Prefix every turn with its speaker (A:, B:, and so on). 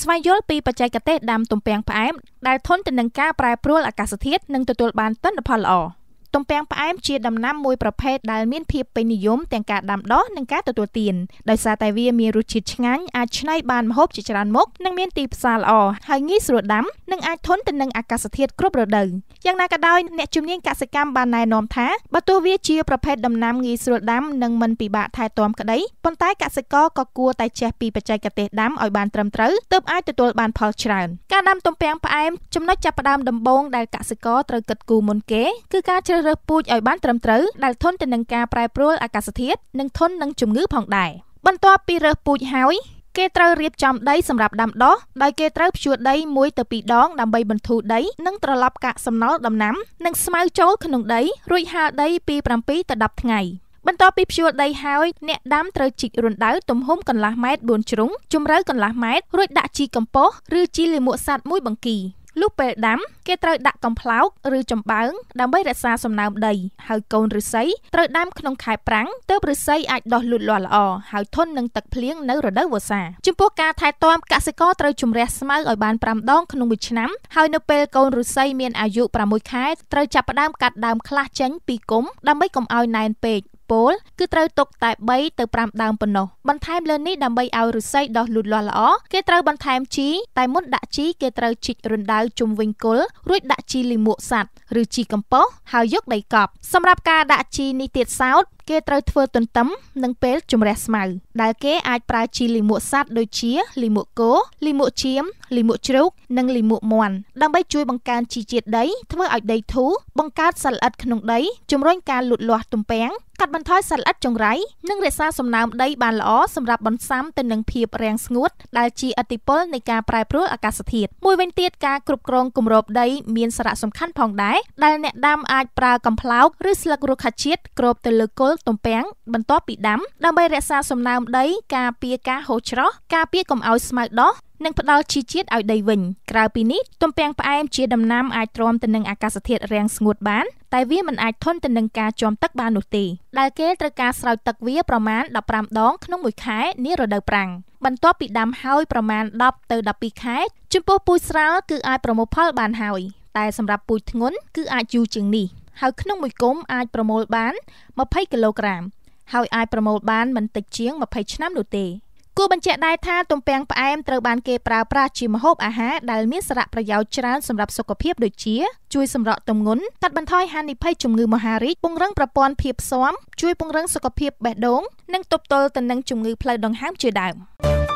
A: ស្វែងយល់ពីបច្ចេកទេសដាំទំពាំងផ្អែមដែលធន់ទៅនឹងការប្រែប្រួលអាកាសធាតុនិងទទួលបានទិន្នផលល្អ។ទំពាំងផ្អែមជាដំណាំមួយប្រភេទដែលមានភាពពេញនិយមទាំងការដាំដុះនិងការទទួលទានដោយសារតែវាមានរសជាតិឆ្ងាញ់អាចច្នៃបានម្ហូបជាច្រើនមុខនិងមានទីផ្សារល្អហើយងាយស្រួលដាំនិងអាចធន់ទៅនឹងអាកាសធាតុគ្រប់រដូវយ៉ាងណាក៏ដោយអ្នកជំនាញកសិកម្មបានណែនាំថាបើទោះវាជាប្រភេទដំណាំងាយស្រួលដាំនិងមិនពិបាកថែទាំក្តីប៉ុន្តែកសិករក៏គួរតែចេះពីបច្ចេកទេសដាំឲ្យបានត្រឹមត្រូវទើបអាចទទួលបានផលច្រើនការដាំទំពាំងផ្អែមចំណុចចាប់ផ្ដើមដំបូងដែលកសិករត្រូវគិតគូរមុនគេគឺការជ្រើសរើសពូជឲ្យបានត្រឹមត្រូវដែលធន់ទៅនឹងការប្រែប្រួលអាកាសធាតុនិងធន់នឹងជំងឺផងដែរបន្ទាប់ពីរើសពូជហើយគេត្រូវរៀបចំដីសម្រាប់ដាំដុះដោយគេត្រូវភ្ជួរដី1ទៅ2ដងដើម្បីបន្ធូរដីនិងត្រឡប់កាកសំណល់ដំណាំ និងស្មៅចូលក្នុងដីរួចហាលដីពី7ទៅ10ថ្ងៃបន្ទាប់ពីភ្ជួរដីហើយអ្នកដាំត្រូវជីករណ្ដៅទំហំកន្លះម៉ែត្រ4ជ្រុងជម្រៅកន្លះម៉ែត្ររួចដាក់ជីកំប៉ុស្តឬជីលាមកសត្វមួយបង្គីលុះពេលដាំគេត្រូវដាក់កំប្លោកឬចំបើងដើម្បីរក្សាសំណើមដីហើយកូនឫស្សីត្រូវដាំក្នុងខែប្រាំងទើបឫស្សីអាចដុះលូតលាស់ល្អហើយធន់នឹងទឹកភ្លៀងនៅរដូវវស្សាចំពោះការថែទាំកសិករត្រូវជំរះស្មៅឲ្យបាន5ដងក្នុងមួយឆ្នាំហើយនៅពេលកូនឫស្សីមានអាយុ6ខែត្រូវចាប់ផ្ដើមកាត់ដើមខ្លះចេញ ពីគុំដើម្បីកុំឲ្យណែនពេកពលគឺត្រូវទុកតែ3ទៅ5ដើមប៉ុណ្ណោះបន្ថែមលើនេះដើម្បីឲ្យឫស្សីដុះលូតលាស់ល្អគេត្រូវបន្ថែមជីតែមុនដាក់ជីគេត្រូវជីករណ្ដៅជុំវិញគល់រួចដាក់ជីលីមួកសัตว์ឬជីកំប៉ុស្តហើយយកដីកប់សម្រាប់ការដាក់ជីនេះទៀតសោតគេត្រូវធ្វើទន្ទឹមនឹងពេលជំរះស្មៅដែលគេអាចប្រើជីលីមួកសัตว์ដូចជាលីមួកគោលីមួកឈាមលីមួកជ្រូក និងលីមួកមាន់ដើម្បីជួយបង្កើនជីជាតិដីធ្វើឲ្យដីធូរបង្កើតសត្វល្អិតក្នុងដីជំរុញការលូតលាស់ទំពាំងកាត់បន្ថយសត្វល្អិតចង្រៃនិងរក្សាសំណើមដី បានល្អសម្រាប់បន្សាំទៅនឹងភាពរាំងស្ងួតដែលជាឥទ្ធិពលនៃការប្រែប្រួលអាកាសធាតុមួយវិញទៀតការគ្រប់គ្រងគម្របដី មានសារៈសំខាន់ផងដែរដែលអ្នកដាំអាចប្រើកំប្លោកឬស្លឹករុក្ខជាតិគ្របទៅលើគល់ទំពាំងបន្ទាប់ពីដាំ ដើម្បីរក្សាសំណើមដី ការពារការហូរច្រោះការពារកុំឲ្យស្មៅដោះនិងផ្ដល់ជីជាតិឲ្យដីវិញក្រៅពីនេះទំពាំងផ្អែមជាដំណាំអាចទ្រាំទៅនឹងអាកាសធាតុរាំងស្ងួតបានតែវាមិនអាចធន់ទៅនឹងការជាំទឹកបាននោះទេដែលគេត្រូវការស្រោចទឹកវាប្រមាណ15ដងក្នុងមួយខែនារដូវប្រាំងបន្ទាប់ពីដាំហើយប្រមាណ10ទៅ12ខែចំពោះពូជស្រាលគឺអាចប្រមូលផលបានហើយតែសម្រាប់ពូជធ្ងន់គឺអាចយូរជាងនេះហើយក្នុងមួយគុំអាចប្រមូលបាន20គីឡូក្រាមហើយអាចប្រមូល បានមិនតិចជាង20ឆ្នាំនោះទេ។គួរបញ្ជាក់ដែរថាទំពាំងផ្អែមត្រូវបានគេប្រើប្រាស់ជាម្ហូបអាហារដែលមានសារៈប្រយោជន៍ច្រើនសម្រាប់សុខភាពដូចជាជួយសម្រកទម្ងន់កាត់បន្ថយហានិភ័យជំងឺមហារីកពង្រឹងប្រព័ន្ធភាពស៊ាំជួយពង្រឹងសុខភាពបេះដូង និងទប់ទល់ទៅនឹងជំងឺផ្លូវដង្ហើមជាដើម។